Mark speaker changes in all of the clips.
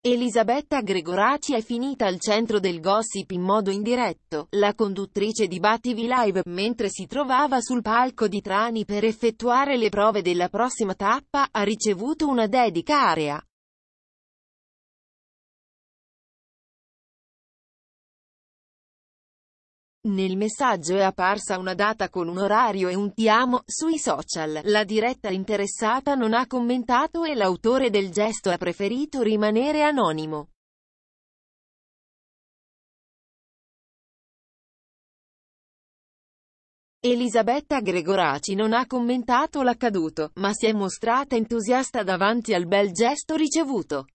Speaker 1: Elisabetta Gregoraci è finita al centro del gossip in modo indiretto, la conduttrice di Battivi Live, mentre si trovava sul palco di Trani per effettuare le
Speaker 2: prove della prossima tappa, ha ricevuto una dedica area. Nel messaggio è apparsa una data con un orario e un ti amo sui social. La
Speaker 1: diretta interessata non ha commentato e l'autore del gesto ha preferito rimanere
Speaker 2: anonimo. Elisabetta Gregoraci non ha commentato
Speaker 3: l'accaduto,
Speaker 2: ma si è mostrata entusiasta davanti al bel gesto ricevuto.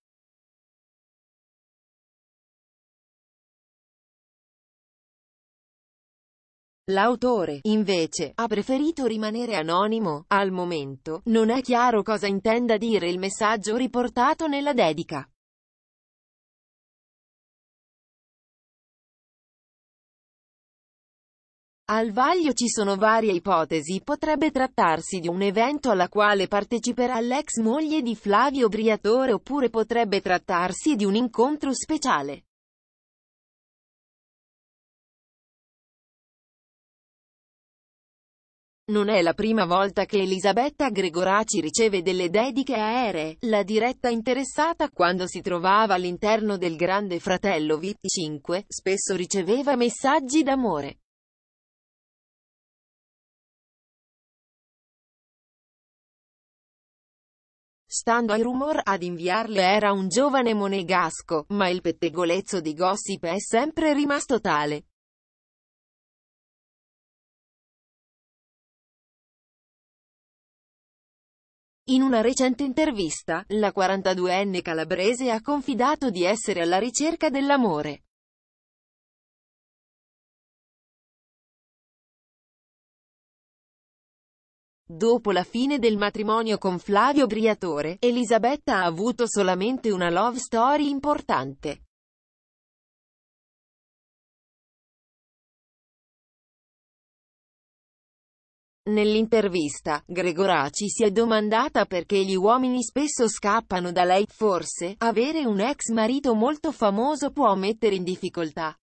Speaker 2: L'autore, invece, ha preferito rimanere anonimo. Al momento, non è chiaro cosa intenda dire il messaggio riportato nella dedica. Al vaglio ci sono varie ipotesi, potrebbe trattarsi di un evento
Speaker 1: alla quale parteciperà l'ex moglie di Flavio Briatore oppure potrebbe trattarsi
Speaker 2: di un incontro speciale. Non è la prima volta che Elisabetta
Speaker 1: Gregoraci riceve delle dediche aeree, la diretta interessata quando si trovava
Speaker 2: all'interno del grande fratello V5, spesso riceveva messaggi d'amore. Stando ai rumor ad inviarle era un giovane monegasco, ma il pettegolezzo di Gossip è sempre rimasto tale. In una recente intervista, la 42enne calabrese ha confidato di essere alla ricerca dell'amore. Dopo la fine
Speaker 3: del matrimonio con Flavio Briatore, Elisabetta ha avuto solamente una love story
Speaker 2: importante. Nell'intervista, Gregoraci
Speaker 1: si è domandata perché gli uomini spesso scappano da lei, forse, avere un ex
Speaker 2: marito molto famoso può mettere in difficoltà.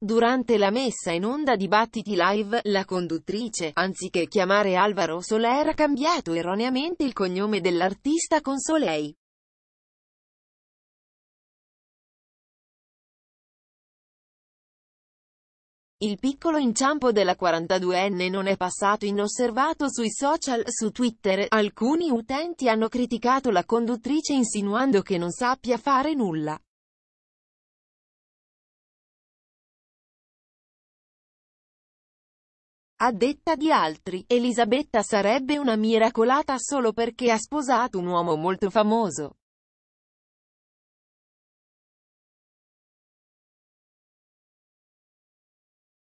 Speaker 2: Durante la messa in onda di Battiti Live, la conduttrice, anziché chiamare Alvaro Soler ha cambiato erroneamente il cognome dell'artista con Soleil. Il piccolo inciampo della 42enne non è passato inosservato
Speaker 1: sui social, su Twitter, alcuni utenti hanno criticato la conduttrice insinuando
Speaker 2: che non sappia fare nulla. A detta di altri, Elisabetta sarebbe una miracolata solo perché ha sposato un uomo molto famoso.